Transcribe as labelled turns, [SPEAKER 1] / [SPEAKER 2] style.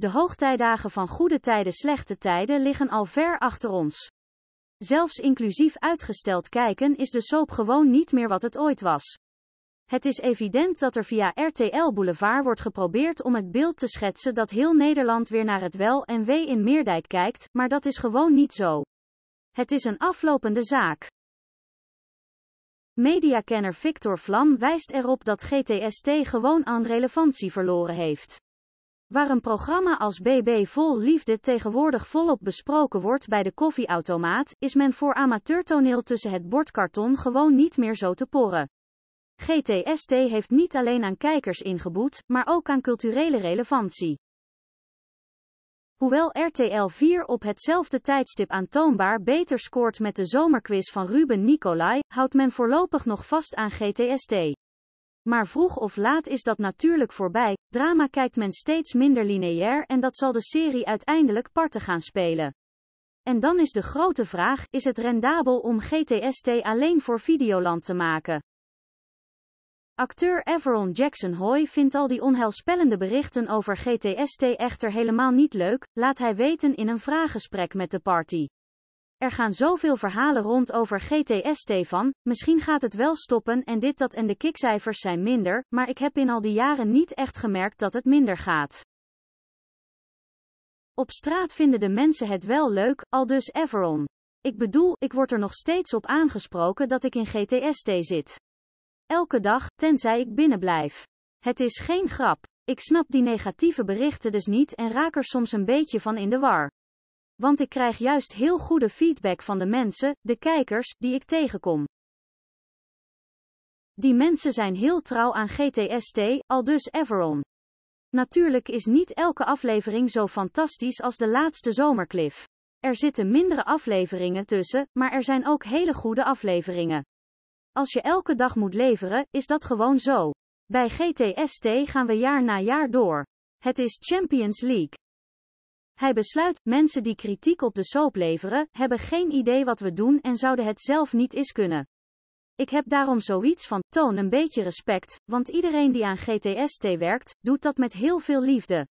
[SPEAKER 1] De hoogtijdagen van goede tijden slechte tijden liggen al ver achter ons. Zelfs inclusief uitgesteld kijken is de soap gewoon niet meer wat het ooit was. Het is evident dat er via RTL Boulevard wordt geprobeerd om het beeld te schetsen dat heel Nederland weer naar het wel en wee in Meerdijk kijkt, maar dat is gewoon niet zo. Het is een aflopende zaak. Mediakenner Victor Vlam wijst erop dat GTST gewoon aan relevantie verloren heeft. Waar een programma als BB Vol Liefde tegenwoordig volop besproken wordt bij de koffieautomaat, is men voor amateurtoneel tussen het bordkarton gewoon niet meer zo te porren. GTST heeft niet alleen aan kijkers ingeboet, maar ook aan culturele relevantie. Hoewel RTL 4 op hetzelfde tijdstip aantoonbaar beter scoort met de zomerquiz van Ruben Nicolai, houdt men voorlopig nog vast aan GTST. Maar vroeg of laat is dat natuurlijk voorbij, drama kijkt men steeds minder lineair en dat zal de serie uiteindelijk parten gaan spelen. En dan is de grote vraag, is het rendabel om GTST alleen voor Videoland te maken? Acteur Everon Jackson Hoy vindt al die onheilspellende berichten over GTST echter helemaal niet leuk, laat hij weten in een vraaggesprek met de party. Er gaan zoveel verhalen rond over GTS van, misschien gaat het wel stoppen en dit dat en de kickcijfers zijn minder, maar ik heb in al die jaren niet echt gemerkt dat het minder gaat. Op straat vinden de mensen het wel leuk, al dus Everon. Ik bedoel, ik word er nog steeds op aangesproken dat ik in GTST zit. Elke dag, tenzij ik binnen blijf. Het is geen grap. Ik snap die negatieve berichten dus niet en raak er soms een beetje van in de war want ik krijg juist heel goede feedback van de mensen, de kijkers, die ik tegenkom. Die mensen zijn heel trouw aan GTST, al dus Everon. Natuurlijk is niet elke aflevering zo fantastisch als de laatste zomercliff. Er zitten mindere afleveringen tussen, maar er zijn ook hele goede afleveringen. Als je elke dag moet leveren, is dat gewoon zo. Bij GTST gaan we jaar na jaar door. Het is Champions League. Hij besluit, mensen die kritiek op de soap leveren, hebben geen idee wat we doen en zouden het zelf niet eens kunnen. Ik heb daarom zoiets van, toon een beetje respect, want iedereen die aan GTST werkt, doet dat met heel veel liefde.